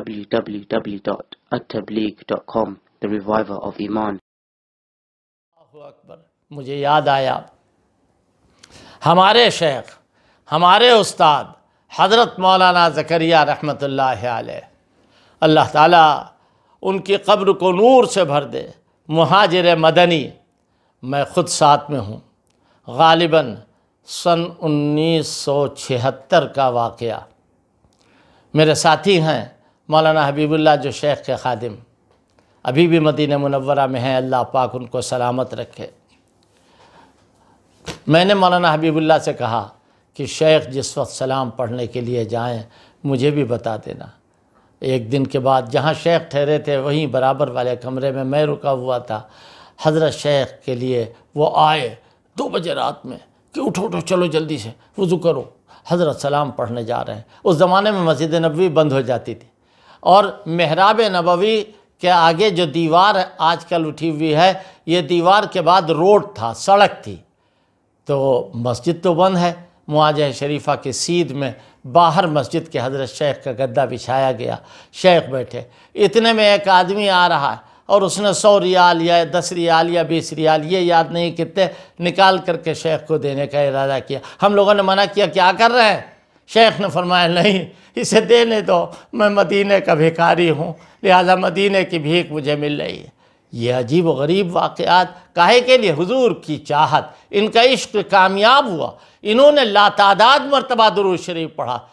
www.attableek.com, the reviver of Iman. मुझे याद आया हमारे शेख हमारे उस्ताद हज़रत मौलाना ज़करिया रहमत अल्लाह ताला उनकी कब्र को नूर से भर दे मुहाजिर मदनी मैं ख़ुद साथ में हूँ गालिबा सन उन्नीस सौ छिहत्तर का वाक़ मेरे साथी हैं मौलाना हबीबुल्ला जो शेख के खादिम अभी भी मदीन मुनवरा में हैं अल्लाह पाक उनको सलामत रखे मैंने मौलाना हबीबुल्ला से कहा कि शेख जिस वक्त सलाम पढ़ने के लिए जाएं मुझे भी बता देना एक दिन के बाद जहाँ शेख ठहरे थे वहीं बराबर वाले कमरे में मैं रुका हुआ था हज़रत शेख के लिए वो आए दो बजे रात में कि उठो उठो चलो जल्दी से वज़ू करो हज़रत सलाम पढ़ने जा रहे हैं उस ज़माने में मस्जिद नबी बंद हो जाती थी और मेहराब नबवी के आगे जो दीवार आजकल उठी हुई है ये दीवार के बाद रोड था सड़क थी तो मस्जिद तो बंद है मुआज शरीफा के सीध में बाहर मस्जिद के हजरत शेख का गद्दा बिछाया गया शेख बैठे इतने में एक आदमी आ रहा है और उसने सौ रियाल या दस रियाल या बीस रियाल ये याद नहीं कितने निकाल करके शेख को देने का इरादा किया हम लोगों ने मना किया क्या कर रहे हैं शेख ने फरमाया नहीं इसे देने दो मैं मदीने का भिखारी हूँ लिहाजा मदीने की भीख मुझे मिल रही है ये अजीब गरीब वाक़ात काहे के लिए हुजूर की चाहत इनका इश्क कामयाब हुआ इन्होंने लातादाद मरतबा दुरुज शरीफ पढ़ा